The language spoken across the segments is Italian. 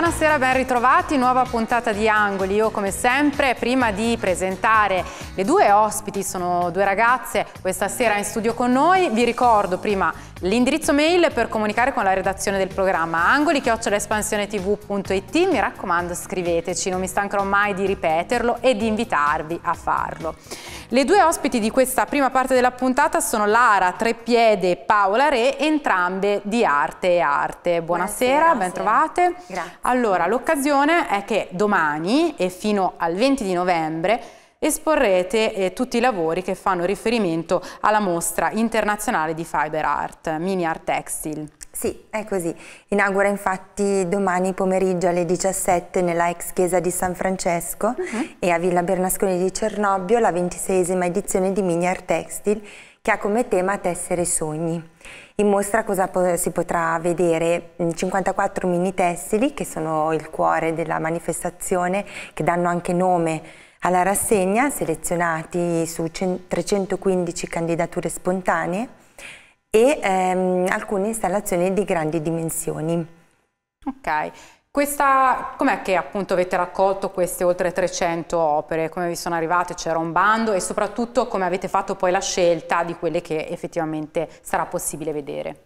Buonasera, ben ritrovati, nuova puntata di Angoli. Io come sempre, prima di presentare le due ospiti, sono due ragazze questa sera in studio con noi, vi ricordo prima l'indirizzo mail per comunicare con la redazione del programma angoli espansione tvit mi raccomando scriveteci, non mi stancherò mai di ripeterlo e di invitarvi a farlo. Le due ospiti di questa prima parte della puntata sono Lara Treppiede e Paola Re, entrambe di Arte e Arte. Buonasera, Buonasera. ben trovate. Grazie. Allora, l'occasione è che domani e fino al 20 di novembre esporrete eh, tutti i lavori che fanno riferimento alla mostra internazionale di Fiber Art, Mini Art Textile. Sì, è così. Inaugura infatti domani pomeriggio alle 17 nella ex chiesa di San Francesco uh mhm. -huh. e a Villa Bernasconi di Cernobbio la ventisesima edizione di Mini Art Textile che ha come tema tessere sogni. In mostra cosa po si potrà vedere? 54 mm, mini tessili che sono il cuore della manifestazione, che danno anche nome alla rassegna, selezionati su 315 candidature spontanee e ehm, alcune installazioni di grandi dimensioni. Ok, questa, com'è che appunto avete raccolto queste oltre 300 opere? Come vi sono arrivate? C'era un bando e soprattutto come avete fatto poi la scelta di quelle che effettivamente sarà possibile vedere?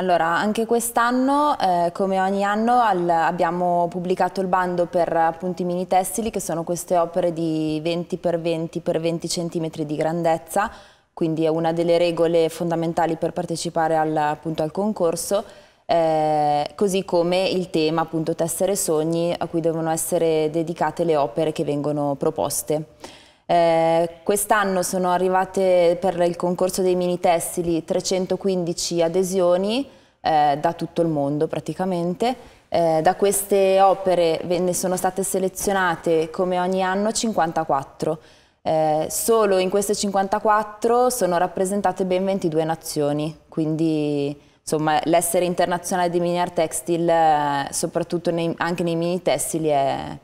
Allora, anche quest'anno, eh, come ogni anno, al, abbiamo pubblicato il bando per appunto i mini tessili, che sono queste opere di 20 x 20 x 20 cm di grandezza, quindi è una delle regole fondamentali per partecipare al, appunto al concorso eh, così come il tema appunto tessere sogni a cui devono essere dedicate le opere che vengono proposte. Eh, Quest'anno sono arrivate per il concorso dei mini tessili 315 adesioni eh, da tutto il mondo praticamente. Eh, da queste opere ne sono state selezionate come ogni anno 54. Eh, solo in queste 54 sono rappresentate ben 22 nazioni, quindi insomma l'essere internazionale di art Textile, eh, soprattutto nei, anche nei mini tessili, è,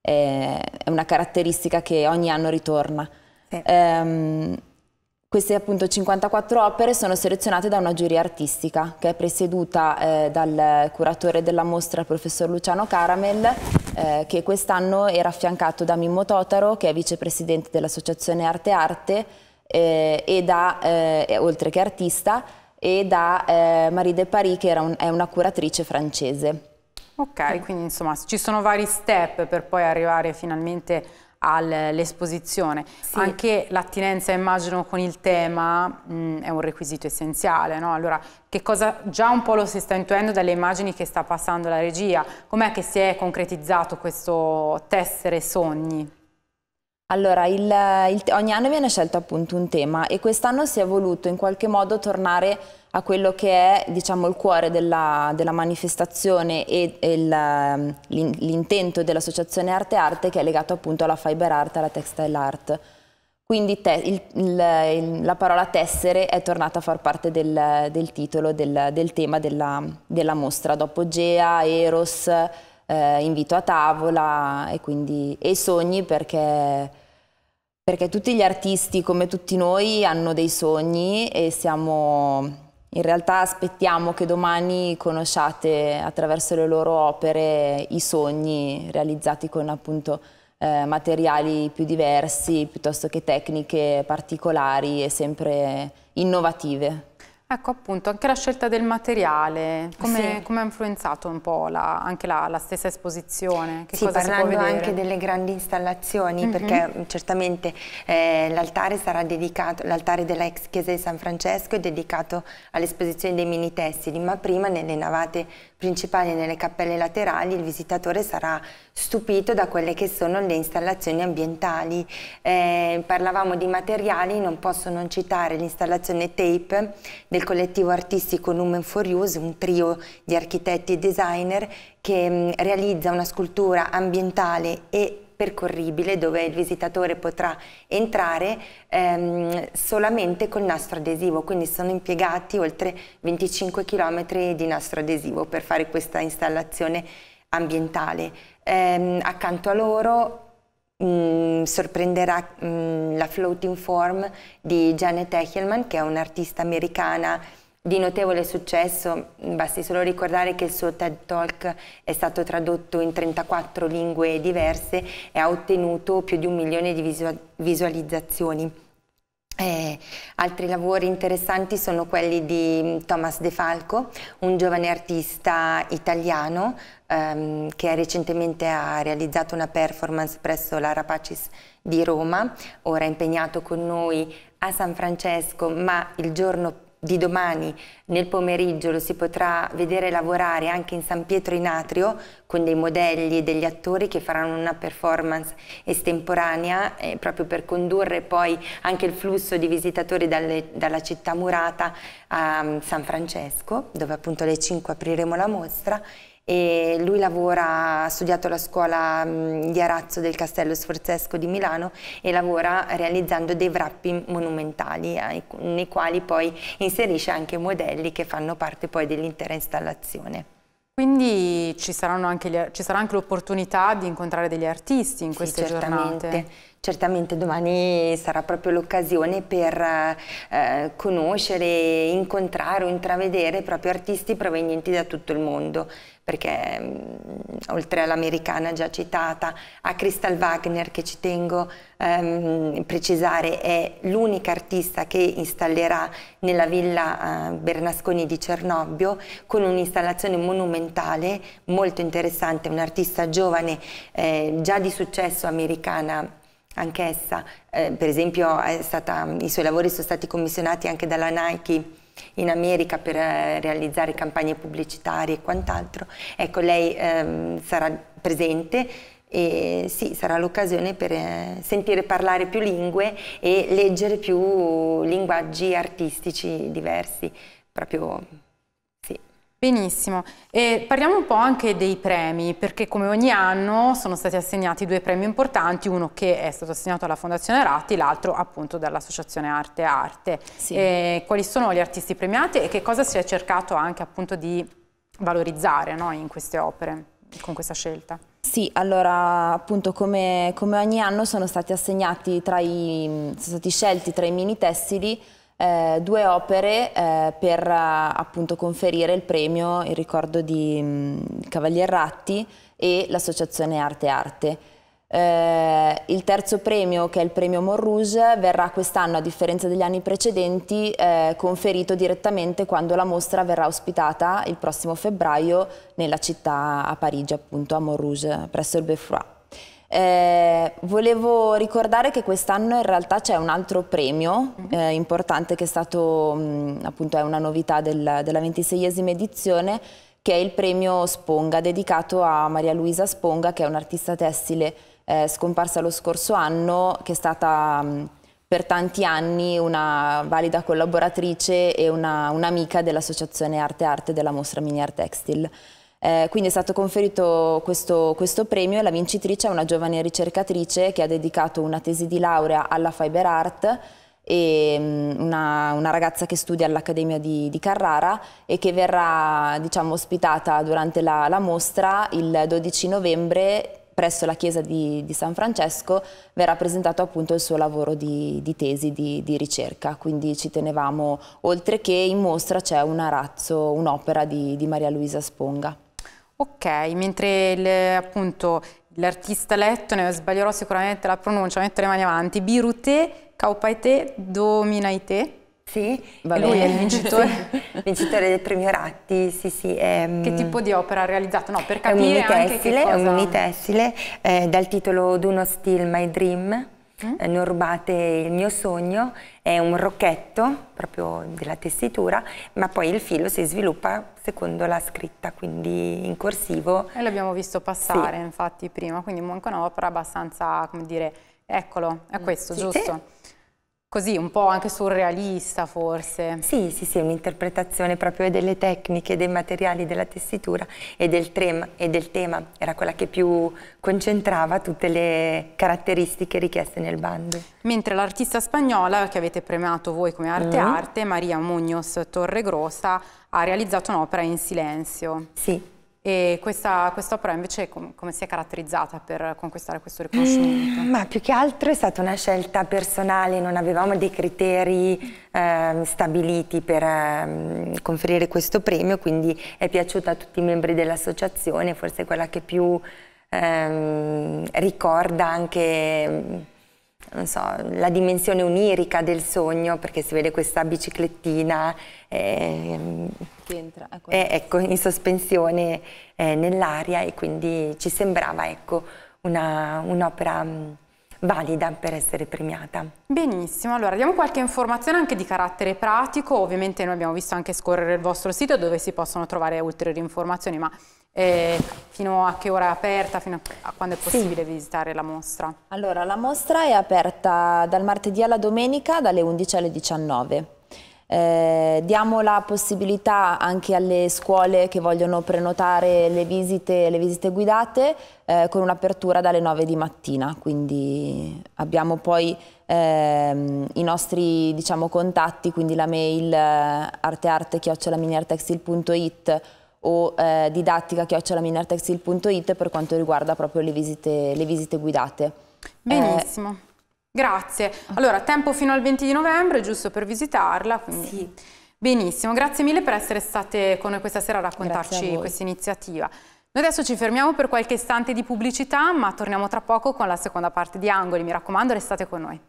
è, è, una caratteristica che ogni anno ritorna. Sì. Ehm, queste appunto 54 opere sono selezionate da una giuria artistica che è presieduta eh, dal curatore della mostra, il professor Luciano Caramel, eh, che quest'anno era affiancato da Mimmo Totaro, che è vicepresidente dell'associazione Arte Arte, eh, e da, eh, oltre che artista, e da eh, Marie de Paris che un, è una curatrice francese. Ok, quindi insomma ci sono vari step per poi arrivare finalmente all'esposizione. Sì. Anche l'attinenza, immagino, con il tema mh, mm, è un requisito essenziale, no? Allora, che cosa già un po' lo si sta intuendo dalle immagini che sta passando la regia? Com'è che si è concretizzato questo tessere sogni? Allora, il, il, ogni anno viene scelto appunto un tema e quest'anno si è voluto in qualche modo tornare a quello che è diciamo, il cuore della, della manifestazione e, e ehm, l'intento dell'associazione Arte Arte che è legato appunto alla fiber art alla textile art. Quindi te, il, la parola tessere è tornata a far parte del, del titolo, del, del tema della, della, mostra, dopo Gea, Eros, eh, invito a tavola e, quindi, e sogni perché perché tutti gli artisti, come tutti noi, hanno dei sogni e siamo... In realtà aspettiamo che domani conosciate attraverso le loro opere i sogni realizzati con appunto eh, materiali più diversi piuttosto che tecniche particolari e sempre innovative. Ecco appunto, anche la scelta del materiale, come, sì. come ha influenzato un po' la, anche la, la, stessa esposizione? Che sì, parlando anche delle grandi installazioni, mhm. mm -hmm. perché certamente eh, l'altare sarà dedicato, l'altare della ex chiesa di San Francesco è dedicato all'esposizione dei mini tessili, ma prima nelle navate principali e nelle cappelle laterali il visitatore sarà stupito da quelle che sono le installazioni ambientali. Eh, parlavamo di materiali, non posso non citare l'installazione tape del collettivo artistico Numen for Use, un trio di architetti e designer che mm, realizza una scultura ambientale e percorribile dove il visitatore potrà entrare ehm, solamente col nastro adesivo, quindi sono impiegati oltre 25 km di nastro adesivo per fare questa installazione ambientale. Ehm, accanto a loro Mm, sorprenderà mm, la Floating Form di Janet Echelman, che è un'artista americana di notevole successo. Basti solo ricordare che il suo TED Talk è stato tradotto in 34 lingue diverse e ha ottenuto più di un milione di visualizzazioni. Eh, altri lavori interessanti sono quelli di mm, Thomas De Falco, un giovane artista italiano ehm, che recentemente ha realizzato una performance presso la Rapacis di Roma, ora impegnato con noi a San Francesco, ma il giorno di domani nel pomeriggio lo si potrà vedere lavorare anche in San Pietro in Atrio con dei modelli e degli attori che faranno una performance estemporanea eh, proprio per condurre poi anche il flusso di visitatori dalle, dalla città murata a mm, San Francesco dove appunto alle 5 apriremo la mostra e lui lavora, ha studiato alla scuola mm, di Arazzo del Castello Sforzesco di Milano e lavora realizzando dei wrapping monumentali eh, nei quali poi inserisce anche modelli che fanno parte poi dell'intera installazione. Quindi ci, sarà anche l'opportunità di incontrare degli artisti in queste sì, certamente. giornate. Certamente domani sarà proprio l'occasione per eh, conoscere, incontrare o intravedere proprio artisti provenienti da tutto il mondo perché mh, mm, oltre all'americana già citata, a Crystal Wagner che ci tengo a um, ehm, precisare è l'unica artista che installerà nella villa uh, Bernasconi di Cernobbio con un'installazione monumentale molto interessante, un'artista giovane eh, già di successo americana anch'essa, eh, per esempio stata, i suoi lavori sono stati commissionati anche dalla Nike in America per eh, realizzare campagne pubblicitarie e quant'altro. Ecco, lei ehm, sarà presente e sì, sarà l'occasione per eh, sentire parlare più lingue e leggere più linguaggi artistici diversi, proprio Benissimo, e parliamo un po' anche dei premi, perché come ogni anno sono stati assegnati due premi importanti, uno che è stato assegnato alla Fondazione Ratti, l'altro appunto dall'Associazione Arte Arte. Sì. E quali sono gli artisti premiati e che cosa si è cercato anche appunto di valorizzare no, in queste opere, con questa scelta? Sì, allora appunto come, come ogni anno sono stati assegnati tra i, sono stati scelti tra i mini tessili eh, due opere eh, per eh, appunto conferire il premio in ricordo di mh, mm, Ratti e l'Associazione Arte Arte. Eh, il terzo premio, che è il premio Morrouge, verrà quest'anno, a differenza degli anni precedenti, eh, conferito direttamente quando la mostra verrà ospitata il prossimo febbraio nella città a Parigi, appunto a Morrouge, presso il Beffrois. Eh, volevo ricordare che quest'anno in realtà c'è un altro premio mhm. eh, importante che è stato, mh, mm, appunto è una novità del, della ventiseiesima edizione, che è il premio Sponga, dedicato a Maria Luisa Sponga, che è un'artista tessile eh, scomparsa lo scorso anno, che è stata mh, mm, per tanti anni una valida collaboratrice e un'amica un dell'Associazione Arte Arte della Mostra Mini Art Textile. Eh, quindi è stato conferito questo, questo premio e la vincitrice è una giovane ricercatrice che ha dedicato una tesi di laurea alla fiber art e mm, una, una, ragazza che studia all'Accademia di, di, Carrara e che verrà diciamo, ospitata durante la, la, mostra il 12 novembre presso la chiesa di, di San Francesco verrà presentato appunto il suo lavoro di, di tesi, di, ricerca, quindi ci tenevamo, oltre che in mostra c'è un arazzo, un'opera di Maria Luisa Sponga. Ok, mentre appunto l'artista ne sbaglierò sicuramente la pronuncia, metto le mani avanti, Birute Kaupaite Dominaite. Sì, Va lui è il vincitore. sì, vincitore del premio Ratti, sì sì. È, mm, che tipo di opera ha realizzato? No, per capire un unitessile, anche che cosa... È un unitessile eh, dal titolo Do Not Steal My Dream, mm. non rubate il mio sogno, è un rocchetto proprio della tessitura, ma poi il filo si sviluppa secondo la scritta, quindi in corsivo. E l'abbiamo visto passare sì. infatti prima, quindi Monconopra abbastanza, come dire, eccolo, è questo, sì, giusto? Sì. Così, un po' anche surrealista forse. Sì, sì, sì, un'interpretazione proprio delle tecniche, dei materiali, della tessitura e del, e del, tema. Era quella che più concentrava tutte le caratteristiche richieste nel bando. Mentre l'artista spagnola, che avete premiato voi come Arte mm. Arte, Maria Muñoz Torregrossa, ha realizzato un'opera in silenzio. Sì, e questa, quest opera invece com come si è caratterizzata per conquistare questo mm, riconoscimento? Mm, ma più che altro è stata una scelta personale, non avevamo dei criteri eh, stabiliti per eh, conferire questo premio, quindi è piaciuta a tutti i membri dell'associazione, forse quella che più eh, ricorda anche non so, la dimensione onirica del sogno, perché si vede questa biciclettina eh, entra, ecco. eh, ecco, in sospensione eh, nell'aria e quindi ci sembrava ecco, un'opera mm, valida per essere premiata. Benissimo, allora diamo qualche informazione anche di carattere pratico, ovviamente noi abbiamo visto anche scorrere il vostro sito dove si possono trovare ulteriori informazioni, ma eh, fino a che ora è aperta, fino a quando è possibile sì. visitare la mostra? Allora, la mostra è aperta dal martedì alla domenica dalle 11 alle 19. Eh, diamo la possibilità anche alle scuole che vogliono prenotare le visite, le visite guidate eh, con un'apertura dalle 9 di mattina, quindi abbiamo poi ehm, i nostri diciamo, contatti, quindi la mail eh, artearte o eh, didattica chiocciolaminartextil.it per quanto riguarda proprio le visite, le visite guidate. Eh, benissimo, eh, grazie. Allora, tempo fino al 20 di novembre, giusto per visitarla. Quindi... Sì. Benissimo, grazie mille per essere state con noi questa sera a raccontarci a questa iniziativa. Noi adesso ci fermiamo per qualche istante di pubblicità, ma torniamo tra poco con la seconda parte di Angoli. Mi raccomando, restate con noi.